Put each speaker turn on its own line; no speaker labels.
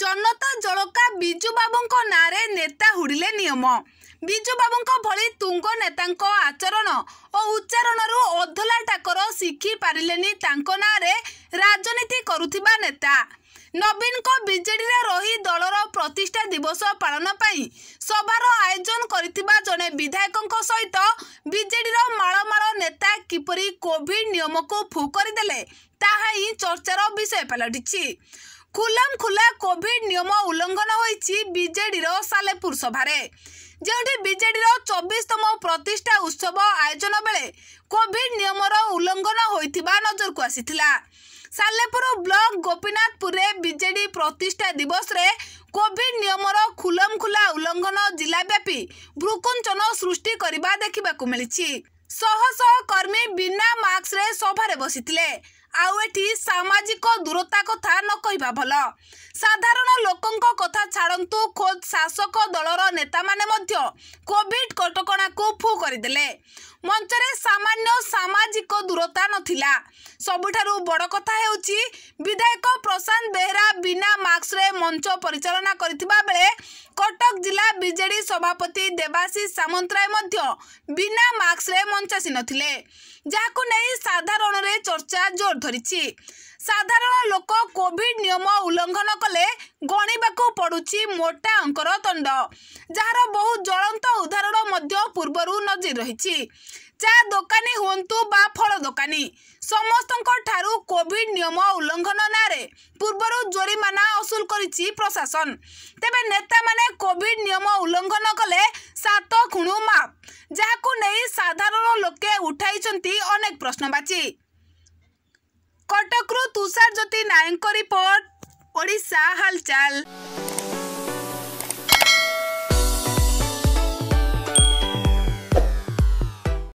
ଜନତା ଜଳକା ବିଜୁବାବୁଙ୍କ ନାଁରେ ନେତା ହୁଡ଼ିଲେ ନିୟମ ବିଜୁବାବୁଙ୍କ ଭଳି ତୁଙ୍ଗ ନେତାଙ୍କ ଆଚରଣ ଓ ଉଚ୍ଚାରଣରୁ ଅଧଲା ଟାକର ଶିଖିପାରିଲେନି ତାଙ୍କ ନାଁରେ ରାଜନୀତି କରୁଥିବା ନେତା ନବୀନଙ୍କ ବିଜେଡ଼ିରେ ରହି ଦଳର ପ୍ରତିଷ୍ଠା ଦିବସ ପାଳନ ପାଇଁ ସଭାର ଆୟୋଜନ କରିଥିବା ଜଣେ ବିଧାୟକଙ୍କ ସହିତ ବିଜେଡ଼ିର ମାଳମାଳ ନେତା କିପରି କୋଭିଡ୍ ନିୟମକୁ ଫୁକରିଦେଲେ ତାହା ହିଁ ଚର୍ଚ୍ଚାର ବିଷୟ ପାଲଟିଛି ଖୁଲମ୍ ଖୁଲା କୋଭିଡ୍ ନିୟମ ଉଲ୍ଲଙ୍ଘନ ହୋଇଛି ବିଜେଡ଼ିର ସାଲେପୁର ସଭାରେ ଯେଉଁଠି ବିଜେଡ଼ିର ଚବିଶତମ ପ୍ରତିଷ୍ଠା ଉତ୍ସବ ଆୟୋଜନ ବେଳେ କୋଭିଡ୍ ନିୟମର ଉଲ୍ଲଙ୍ଘନ ହୋଇଥିବା ନଜରକୁ ଆସିଥିଲା ସାଲେପୁର ବ୍ଲକ ଗୋପୀନାଥପୁରରେ ବିଜେଡ଼ି ପ୍ରତିଷ୍ଠା ଦିବସରେ କୋଭିଡ୍ ନିୟମର ଖୁଲମ୍ ଖୁଲା ଉଲ୍ଲଙ୍ଘନ ଜିଲ୍ଲାବ୍ୟାପୀ ଭୃକୁଞ୍ଚନ ସୃଷ୍ଟି କରିବା ଦେଖିବାକୁ ମିଳିଛି ଶହ ଶହ କର୍ମୀ ବିନା ମାସ୍କରେ ସଭାରେ ବସିଥିଲେ ଆଉ ଏଠି ସାମାଜିକ ଦୂରତା କଥା ନ କହିବା ଭଲ ସାଧାରଣ ଲୋକଙ୍କ କଥା ଛାଡ଼ନ୍ତୁ ଖୋଦ ଶାସକ ଦଳର ନେତାମାନେ ମଧ୍ୟ କୋଭିଡ କଟକଣାକୁ ଫୁ କରିଦେଲେ ମଞ୍ଚରେ ସାମାନ୍ୟ ସାମାଜିକ ଦୂରତା ନଥିଲା ସବୁଠାରୁ ବଡ଼ କଥା ହେଉଛି ବିଧାୟକ ପ୍ରଶାନ୍ତ ବେହେରା ବିନା ମାସ୍କରେ ମଞ୍ଚ ପରିଚାଳନା କରିଥିବା ବେଳେ କଟକ ଜିଲ୍ଲା ବିଜେଡ଼ି ସଭାପତି ଦେବାଶିଷ ସାମନ୍ତରାୟ ମଧ୍ୟ ବିନା ମାସ୍କରେ ମଞ୍ଚାସିନଥିଲେ ଯାହାକୁ ନେଇ ସାଧାରଣରେ ଚର୍ଚ୍ଚା ଜୋର ଧରିଛି ସାଧାରଣ ଲୋକ କୋଭିଡ୍ ନିୟମ ଉଲ୍ଲଙ୍ଘନ କଲେ ଗଣିବାକୁ ପଡ଼ୁଛି ମୋଟା ଅଙ୍କର ତଣ୍ଡ ଯାହାର ବହୁ ଜ୍ୱଳନ୍ତ ଉଦାହରଣ ମଧ୍ୟ ପୂର୍ବରୁ ନଜିର ରହିଛି ଯାହା ଦୋକାନୀ ହୁଅନ୍ତୁ ବା ଫଳ ଦୋକାନୀ ସମସ୍ତଙ୍କ ଠାରୁ କୋଭିଡ ନିୟମ ଉଲ୍ଲଙ୍ଘନ ନାଁରେ ପୂର୍ବରୁ ଜୋରିମାନା ଅସୁଲ କରିଛି ପ୍ରଶାସନ ତେବେ ନେତାମାନେ କୋଭିଡ ନିୟମ ଉଲ୍ଲଙ୍ଘନ କଲେ ସାତ ଖୁଣୁ ମାପ ଯାହାକୁ ନେଇ ସାଧାରଣ ଲୋକେ ଉଠାଇଛନ୍ତି ଅନେକ ପ୍ରଶ୍ନବାଚୀ କଟକରୁ ତୁଷାର ଜ୍ୟୋତି ନାୟକଙ୍କ ରିପୋର୍ଟ ओडिशा हलचल